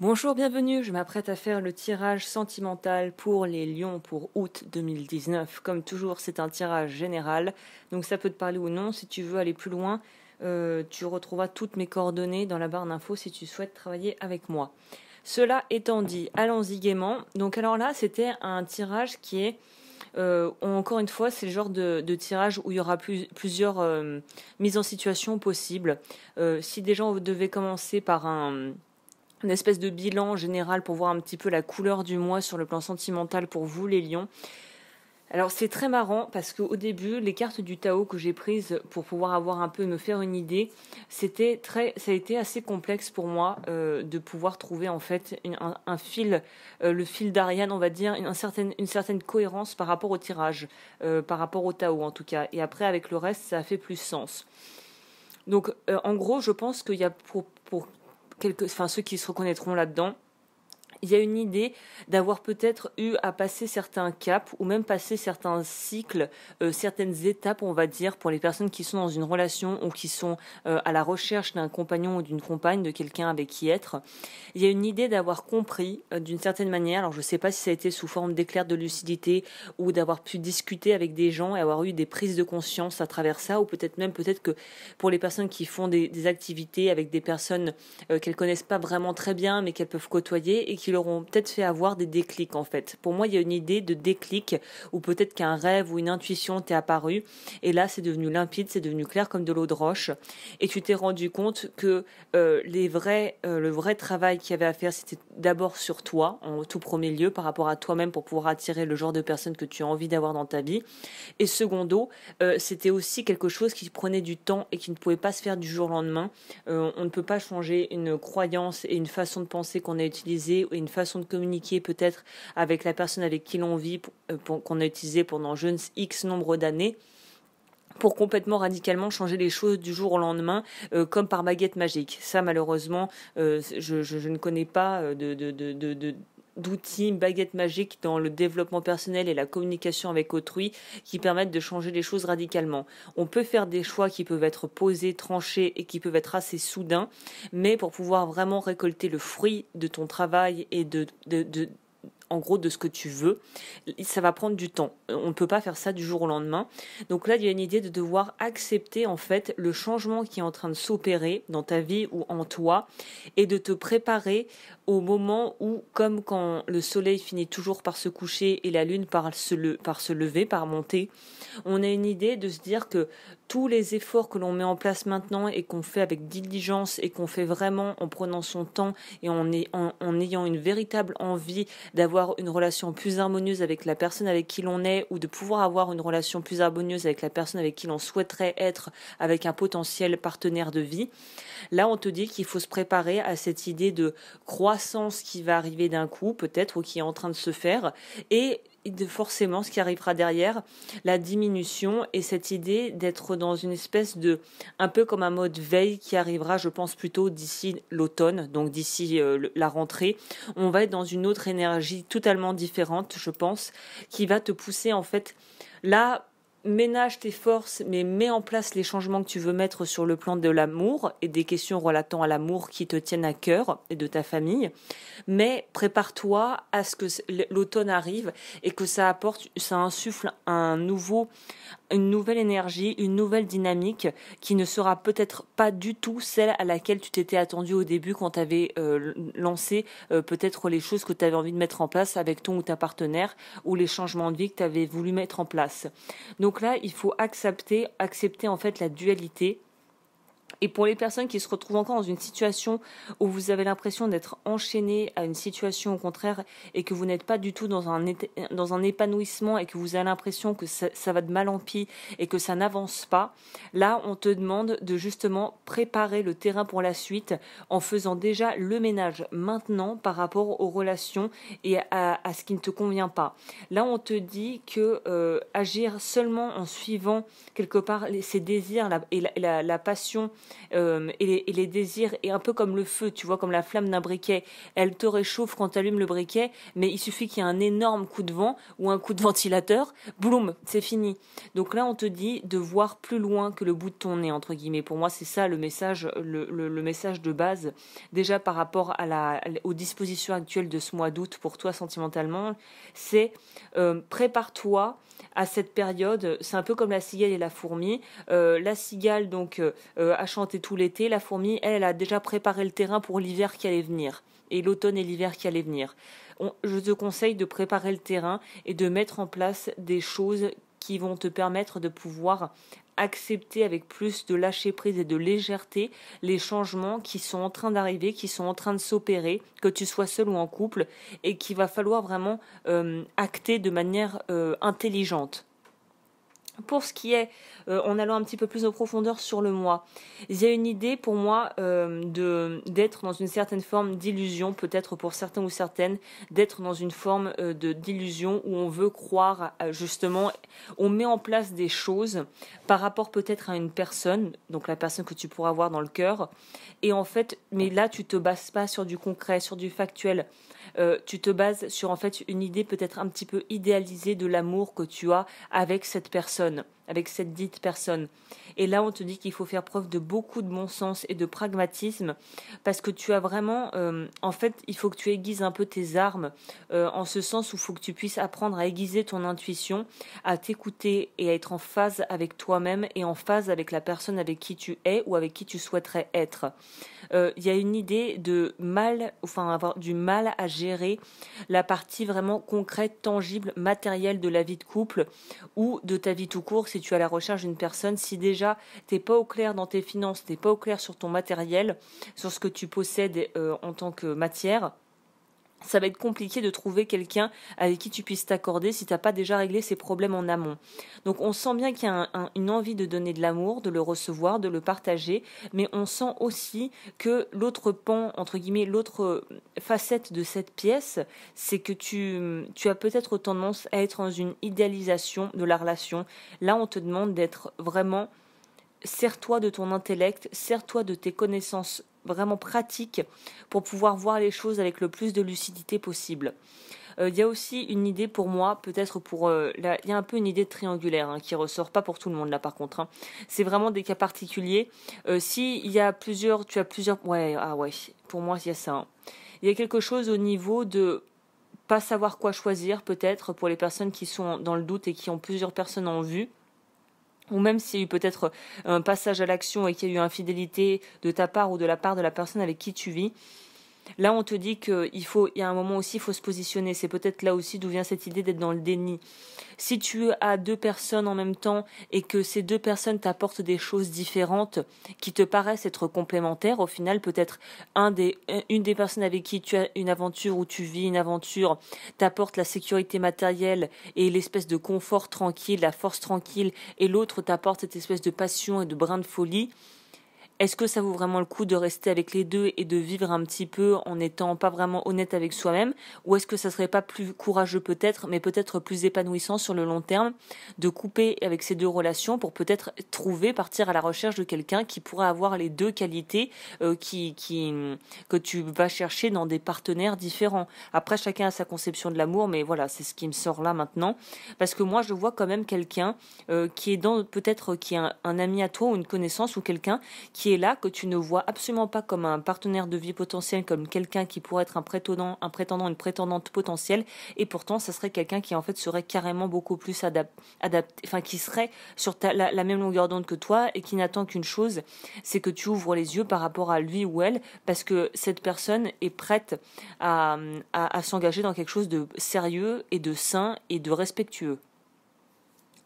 Bonjour, bienvenue. Je m'apprête à faire le tirage sentimental pour les Lions pour août 2019. Comme toujours, c'est un tirage général, donc ça peut te parler ou non. Si tu veux aller plus loin, euh, tu retrouveras toutes mes coordonnées dans la barre d'infos si tu souhaites travailler avec moi. Cela étant dit, allons-y gaiement. Donc alors là, c'était un tirage qui est euh, encore une fois, c'est le genre de, tirage où il y aura plusieurs euh, mises en situation possibles. si des gens devaient commencer par un une espèce de bilan général pour voir un petit peu la couleur du mois sur le plan sentimental pour vous les lions. Alors c'est très marrant parce qu'au début, les cartes du Tao que j'ai prises pour pouvoir avoir un peu me faire une idée, c'était très, ça a été assez complexe pour moi euh, de pouvoir trouver en fait un, fil, euh, le fil d'Ariane, on va dire, une, certaine, cohérence par rapport au tirage, euh, par rapport au Tao en tout cas. Et après avec le reste, ça a fait plus sens. Donc en gros, je pense qu'il y a pour quelques, enfin ceux qui se reconnaîtront là-dedans, il y a une idée d'avoir peut-être eu à passer certains caps ou même passer certains cycles, euh, certaines étapes, on va dire, pour les personnes qui sont dans une relation ou qui sont euh, à la recherche d'un compagnon ou d'une compagne, de quelqu'un avec qui être. Il y a une idée d'avoir compris euh, d'une certaine manière, alors je ne sais pas si ça a été sous forme d'éclairs de lucidité ou d'avoir pu discuter avec des gens et avoir eu des prises de conscience à travers ça, ou peut-être même peut-être que pour les personnes qui font des, activités avec des personnes qu'elles connaissent pas vraiment très bien mais qu'elles peuvent côtoyer et qui leur ont peut-être fait avoir des déclics en fait. Pour moi, il y a une idée de déclic ou peut-être qu'un rêve ou une intuition t'est apparue et là c'est devenu limpide, c'est devenu clair comme de l'eau de roche et tu t'es rendu compte que euh, les vrais, euh, le vrai travail qu'il y avait à faire c'était d'abord sur toi en tout premier lieu par rapport à toi-même pour pouvoir attirer le genre de personne que tu as envie d'avoir dans ta vie et secondo euh, c'était aussi quelque chose qui prenait du temps et qui ne pouvait pas se faire du jour au lendemain. on ne peut pas changer une croyance et une façon de penser qu'on a utilisée une façon de communiquer peut-être avec la personne avec qui l'on vit, euh, qu'on a utilisé pendant je X nombre d'années pour complètement radicalement changer les choses du jour au lendemain, euh, comme par baguette magique. Ça, malheureusement, euh, je, ne connais pas de d'outils, baguette magique dans le développement personnel et la communication avec autrui qui permettent de changer les choses radicalement. On peut faire des choix qui peuvent être posés, tranchés et qui peuvent être assez soudains, mais pour pouvoir vraiment récolter le fruit de ton travail et de, de en gros de ce que tu veux. Ça va prendre du temps. Euh, on ne peut pas faire ça du jour au lendemain. Donc là, il y a une idée de devoir accepter en fait le changement qui est en train de s'opérer dans ta vie ou en toi et de te préparer au moment où, comme quand le soleil finit toujours par se coucher et la lune par se, par se lever, par monter, on a une idée de se dire que tous les efforts que l'on met en place maintenant et qu'on fait avec diligence et qu'on fait vraiment en prenant son temps et en, ayant une véritable envie d'avoir une relation plus harmonieuse avec la personne avec qui l'on est ou de pouvoir avoir une relation plus harmonieuse avec la personne avec qui l'on souhaiterait être avec un potentiel partenaire de vie, là on te dit qu'il faut se préparer à cette idée de croissance qui va arriver d'un coup peut-être ou qui est en train de se faire et forcément ce qui arrivera derrière, la diminution et cette idée d'être dans une espèce de, un peu comme un mode veille qui arrivera, je pense plutôt d'ici l'automne, donc d'ici euh, la rentrée, on va être dans une autre énergie totalement différente, je pense, qui va te pousser en fait là ménage tes forces, mais mets en place les changements que tu veux mettre sur le plan de l'amour et des questions relatant à l'amour qui te tiennent à cœur et de ta famille. Mais prépare-toi à ce que l'automne arrive et que ça apporte, ça insuffle un nouveau, une nouvelle énergie, une nouvelle dynamique qui ne sera peut-être pas du tout celle à laquelle tu t'étais attendu au début quand tu avais euh, lancé euh, peut-être les choses que tu avais envie de mettre en place avec ton ou ta partenaire ou les changements de vie que tu avais voulu mettre en place. Donc là, il faut accepter accepter en fait la dualité et pour les personnes qui se retrouvent encore dans une situation où vous avez l'impression d'être enchaîné à une situation au contraire et que vous n'êtes pas du tout dans un, dans un épanouissement et que vous avez l'impression que ça, va de mal en pis et que ça n'avance pas, là on te demande de justement préparer le terrain pour la suite en faisant déjà le ménage maintenant par rapport aux relations et à, à ce qui ne te convient pas. Là on te dit que euh, agir seulement en suivant quelque part ses désirs et la passion euh, et, les, désirs, et un peu comme le feu, tu vois, comme la flamme d'un briquet, elle te réchauffe quand tu allumes le briquet, mais il suffit qu'il y ait un énorme coup de vent ou un coup de ventilateur, boum, c'est fini. Donc là, on te dit de voir plus loin que le bout de ton nez, entre guillemets. Pour moi, c'est ça le message, le, message de base, déjà par rapport à aux dispositions actuelles de ce mois d'août pour toi sentimentalement, c'est euh, prépare-toi à cette période. C'est un peu comme la cigale et la fourmi. Euh, la cigale donc euh, euh, a chanté tout l'été, la fourmi elle, a déjà préparé le terrain pour l'hiver qui allait venir et l'automne et l'hiver qui allait venir. je te conseille de préparer le terrain et de mettre en place des choses qui vont te permettre de pouvoir accepter avec plus de lâcher prise et de légèreté les changements qui sont en train d'arriver, qui sont en train de s'opérer, que tu sois seul ou en couple, et qu'il va falloir vraiment euh, acter de manière euh, intelligente. Pour ce qui est, euh, en allant un petit peu plus en profondeur sur le moi, il y a une idée pour moi euh, de d'être dans une certaine forme d'illusion, peut-être pour certains ou certaines, d'être dans une forme euh, de d'illusion où on veut croire justement, on met en place des choses par rapport peut-être à une personne, donc la personne que tu pourras voir dans le cœur, et en fait, mais là tu te bases pas sur du concret, sur du factuel, tu te bases sur en fait une idée peut-être un petit peu idéalisée de l'amour que tu as avec cette personne personnes avec cette dite personne. Et là, on te dit qu'il faut faire preuve de beaucoup de bon sens et de pragmatisme parce que tu as vraiment, euh, en fait, il faut que tu aiguises un peu tes armes euh, en ce sens où il faut que tu puisses apprendre à aiguiser ton intuition, à t'écouter et à être en phase avec toi-même et en phase avec la personne avec qui tu es ou avec qui tu souhaiterais être. Euh, il y a une idée de mal, enfin avoir du mal à gérer la partie vraiment concrète, tangible, matérielle de la vie de couple ou de ta vie tout court si tu es à la recherche d'une personne, si déjà t'es pas au clair dans tes finances, t'es pas au clair sur ton matériel, sur ce que tu possèdes euh, en tant que matière, ça va être compliqué de trouver quelqu'un avec qui tu puisses t'accorder si tu n'as pas déjà réglé ces problèmes en amont. Donc on sent bien qu'il y a une envie de donner de l'amour, de le recevoir, de le partager, mais on sent aussi que l'autre pan, entre guillemets, l'autre facette de cette pièce, c'est que tu, tu as peut-être tendance à être dans une idéalisation de la relation. Là, on te demande d'être vraiment sers-toi de ton intellect, sers-toi de tes connaissances vraiment pratique pour pouvoir voir les choses avec le plus de lucidité possible. Il euh, y a aussi une idée pour moi, peut-être pour... Il euh, y a un peu une idée triangulaire hein, qui ressort, pas pour tout le monde là par contre. Hein. C'est vraiment des cas particuliers. Euh, si il y a plusieurs... Tu as plusieurs... Ouais, ah ouais, pour moi il y a ça. Hein. Il y a quelque chose au niveau de pas savoir quoi choisir peut-être pour les personnes qui sont dans le doute et qui ont plusieurs personnes en vue ou même s'il y a eu peut-être euh, un passage à l'action et qu'il y a eu infidélité de ta part ou de la part de la personne avec qui tu vis, Là, on te dit qu'il faut, il y a un moment aussi, il faut se positionner. C'est peut-être là aussi d'où vient cette idée d'être dans le déni. Si tu as deux personnes en même temps et que ces deux personnes t'apportent des choses différentes qui te paraissent être complémentaires, au final, peut-être une des personnes avec qui tu as une aventure ou tu vis une aventure t'apporte la sécurité matérielle et l'espèce de confort tranquille, la force tranquille, et l'autre t'apporte cette espèce de passion et de brin de folie. Est-ce que ça vaut vraiment le coup de rester avec les deux et de vivre un petit peu en n'étant pas vraiment honnête avec soi-même Ou est-ce que ça serait pas plus courageux peut-être, mais peut-être plus épanouissant sur le long terme de couper avec ces deux relations pour peut-être trouver, partir à la recherche de quelqu'un qui pourrait avoir les deux qualités euh, que tu vas chercher dans des partenaires différents Après, chacun a sa conception de l'amour, mais voilà, c'est ce qui me sort là maintenant. Parce que moi, je vois quand même quelqu'un euh, qui est dans peut-être qui est un, un ami à toi ou une connaissance ou quelqu'un qui et là, que tu ne vois absolument pas comme un partenaire de vie potentiel, comme quelqu'un qui pourrait être un prétendant, un prétendant, une prétendante potentielle, et pourtant, ça serait quelqu'un qui en fait serait carrément beaucoup plus adapté, enfin qui serait sur la, même longueur d'onde que toi et qui n'attend qu'une chose, c'est que tu ouvres les yeux par rapport à lui ou elle, parce que cette personne est prête à s'engager dans quelque chose de sérieux et de sain et de respectueux.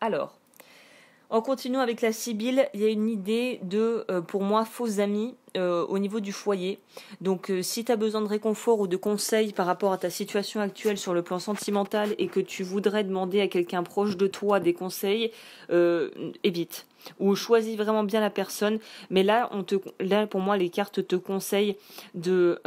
Alors, en continuant avec la Sibylle, il y a une idée de, euh, pour moi, faux amis euh, au niveau du foyer. Donc, euh, si tu as besoin de réconfort ou de conseils par rapport à ta situation actuelle sur le plan sentimental et que tu voudrais demander à quelqu'un proche de toi des conseils, évite. Ou choisis vraiment bien la personne. Mais là, on te, là pour moi, les cartes te conseillent de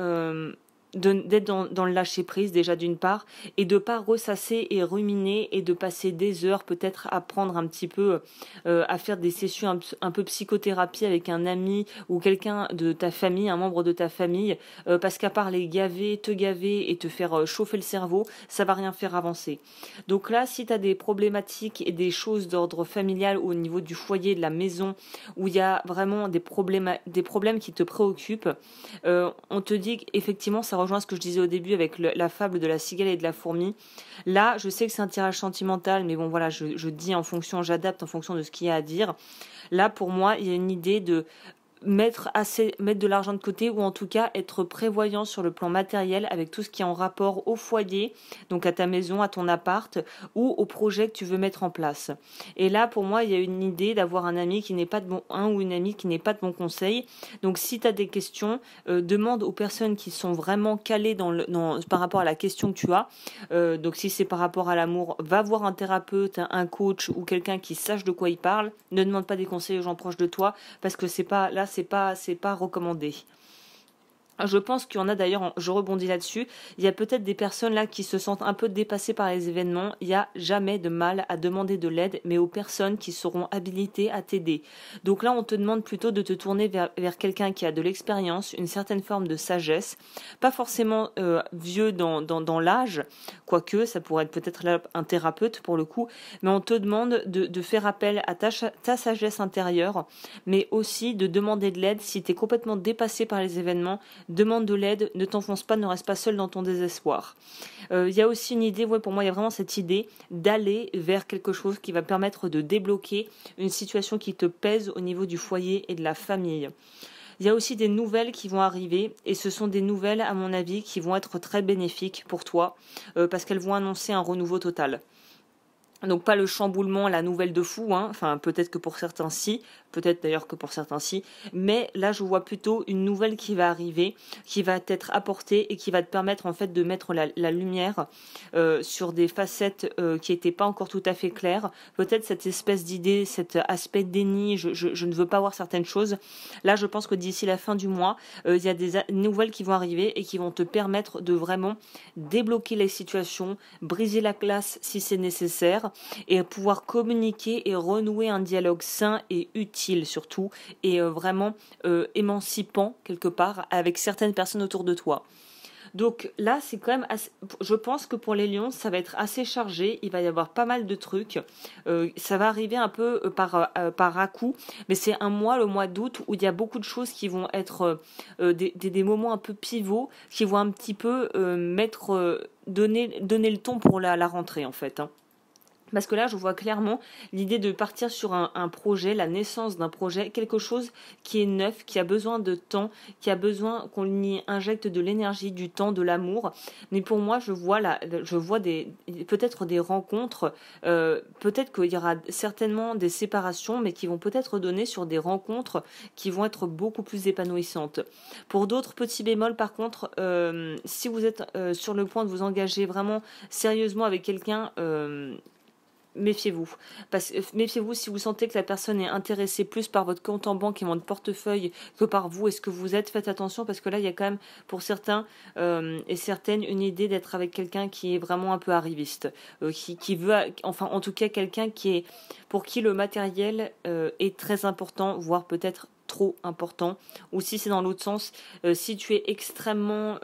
d'être dans, le lâcher prise déjà d'une part et de pas ressasser et ruminer et de passer des heures peut-être à prendre un petit peu euh, à faire des sessions un, peu psychothérapie avec un ami ou quelqu'un de ta famille un membre de ta famille euh, parce qu'à part les gaver te gaver et te faire euh, chauffer le cerveau ça va rien faire avancer donc là si tu as des problématiques et des choses d'ordre familial ou au niveau du foyer de la maison où il y a vraiment des problèmes des problèmes qui te préoccupent on te dit effectivement ça Rejoins ce que je disais au début avec la fable de la cigale et de la fourmi. Là, je sais que c'est un tirage sentimental, mais bon, voilà, je, je dis en fonction, j'adapte en fonction de ce qu'il y a à dire. Là, pour moi, il y a une idée de mettre assez mettre de l'argent de côté ou en tout cas être prévoyant sur le plan matériel avec tout ce qui est en rapport au foyer, donc à ta maison, à ton appart ou au projet que tu veux mettre en place. Et là pour moi, il y a une idée d'avoir un ami qui n'est pas de bon un ou une amie qui n'est pas de bon conseil. Donc si tu as des questions, euh, demande aux personnes qui sont vraiment calées dans le dans, par rapport à la question que tu as. Euh, donc si c'est par rapport à l'amour, va voir un thérapeute, un coach ou quelqu'un qui sache de quoi il parle. Ne demande pas des conseils aux gens proches de toi parce que c'est pas là c'est pas, c'est pas recommandé. Ah, je pense qu'il y en a d'ailleurs, je rebondis là-dessus, il y a peut-être des personnes là qui se sentent un peu dépassées par les événements. Il n'y a jamais de mal à demander de l'aide, mais aux personnes qui seront habilitées à t'aider. Donc là, on te demande plutôt de te tourner vers, quelqu'un qui a de l'expérience, une certaine forme de sagesse, pas forcément euh, vieux dans, l'âge, quoique ça pourrait être peut-être un thérapeute pour le coup, mais on te demande de, faire appel à ta, ta sagesse intérieure, mais aussi de demander de l'aide si tu es complètement dépassé par les événements demande de l'aide, ne t'enfonce pas, ne reste pas seul dans ton désespoir. Il euh, y a aussi une idée, pour moi, il y a vraiment cette idée d'aller vers quelque chose qui va permettre de débloquer une situation qui te pèse au niveau du foyer et de la famille. Il y a aussi des nouvelles qui vont arriver et ce sont des nouvelles, à mon avis, qui vont être très bénéfiques pour toi euh, parce qu'elles vont annoncer un renouveau total. Donc pas le chamboulement, la nouvelle de fou, hein. enfin peut-être que pour certains si, peut-être d'ailleurs que pour certains si, mais là je vois plutôt une nouvelle qui va arriver, qui va être apportée et qui va te permettre en fait de mettre la, lumière euh, sur des facettes euh, qui n'étaient pas encore tout à fait claires, peut-être cette espèce d'idée, cet aspect déni, je, ne veux pas voir certaines choses, là je pense que d'ici la fin du mois, euh, il y a des nouvelles qui vont arriver et qui vont te permettre de vraiment débloquer les situations, briser la classe si c'est nécessaire, et pouvoir communiquer et renouer un dialogue sain et utile surtout et euh, vraiment euh, émancipant quelque part avec certaines personnes autour de toi. Donc là, c'est quand même. Je pense que pour les lions, ça va être assez chargé. Il va y avoir pas mal de trucs. Euh, ça va arriver un peu par, à coup. Mais c'est un mois, le mois d'août, où il y a beaucoup de choses qui vont être des, moments un peu pivots, qui vont un petit peu mettre. donner, le ton pour la, rentrée, en fait. Hein. Parce que là, je vois clairement l'idée de partir sur un, projet, la naissance d'un projet, quelque chose qui est neuf, qui a besoin de temps, qui a besoin qu'on y injecte de l'énergie, du temps, de l'amour. Mais pour moi, je vois je vois peut-être des rencontres, euh, peut-être qu'il y aura certainement des séparations, mais qui vont peut-être donner sur des rencontres qui vont être beaucoup plus épanouissantes. Pour d'autres, petits bémols, par contre, euh, si vous êtes euh, sur le point de vous engager vraiment sérieusement avec quelqu'un méfiez-vous. Euh, méfiez-vous si vous sentez que la personne est intéressée plus par votre compte en banque et votre portefeuille que par vous est ce que vous êtes. Faites attention parce que là, il y a quand même pour certains euh, et certaines une idée d'être avec quelqu'un qui est vraiment un peu arriviste, euh, qui, veut, enfin en tout cas quelqu'un qui est pour qui le matériel est très important, voire peut-être trop important. Ou si c'est dans l'autre sens, si tu es extrêmement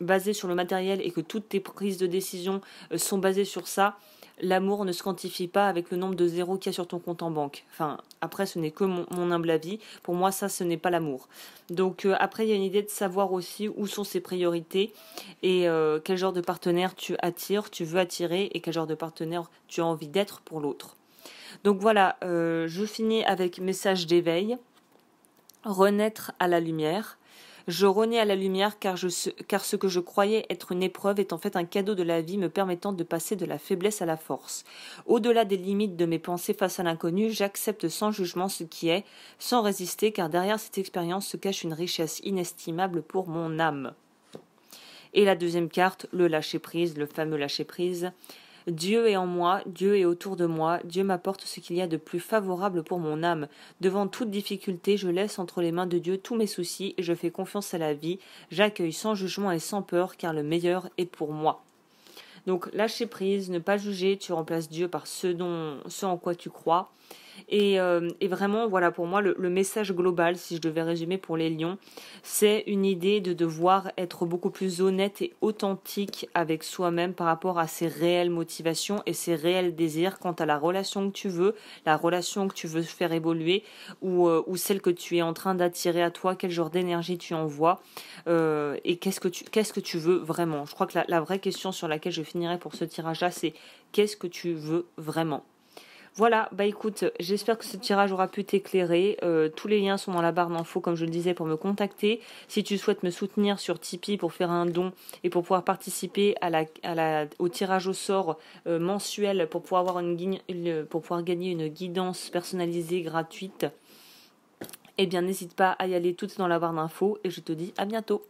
basé sur le matériel et que toutes tes prises de décision sont basées sur ça, l'amour ne se quantifie pas avec le nombre de zéros qu'il y a sur ton compte en banque. Enfin, après, ce n'est que mon, humble avis. Pour moi, ça, ce n'est pas l'amour. Donc, euh, après, il y a une idée de savoir aussi où sont ses priorités et euh, quel genre de partenaire tu attires, tu veux attirer et quel genre de partenaire tu as envie d'être pour l'autre. Donc voilà, euh, je finis avec message d'éveil. Renaître à la lumière. Je renais à la lumière car, je, car ce que je croyais être une épreuve est en fait un cadeau de la vie me permettant de passer de la faiblesse à la force. Au-delà des limites de mes pensées face à l'inconnu, j'accepte sans jugement ce qui est, sans résister car derrière cette expérience se cache une richesse inestimable pour mon âme. Et la deuxième carte, le lâcher-prise, le fameux lâcher-prise. Dieu est en moi, Dieu est autour de moi, Dieu m'apporte ce qu'il y a de plus favorable pour mon âme. Devant toute difficulté, je laisse entre les mains de Dieu tous mes soucis et je fais confiance à la vie, j'accueille sans jugement et sans peur, car le meilleur est pour moi. Donc lâcher prise, ne pas juger, tu remplaces Dieu par ce, dont, ce en quoi tu crois. Euh, et, vraiment, voilà, pour moi, le, message global, si je devais résumer pour les lions, c'est une idée de devoir être beaucoup plus honnête et authentique avec soi-même par rapport à ses réelles motivations et ses réels désirs quant à la relation que tu veux, la relation que tu veux faire évoluer ou, euh, ou celle que tu es en train d'attirer à toi, quel genre d'énergie tu envoies euh, et qu'est-ce que, tu, veux vraiment. Je crois que la, la vraie question sur laquelle je finirais pour ce tirage-là, c'est qu'est-ce que tu veux vraiment voilà, bah écoute, j'espère que ce tirage aura pu t'éclairer. Euh, tous les liens sont dans la barre d'infos, comme je le disais, pour me contacter. Si tu souhaites me soutenir sur Tipeee pour faire un don et pour pouvoir participer à la, au tirage au sort euh, mensuel pour pouvoir, avoir pour pouvoir gagner une guidance personnalisée gratuite, eh bien n'hésite pas à y aller, tout dans la barre d'infos et je te dis à bientôt.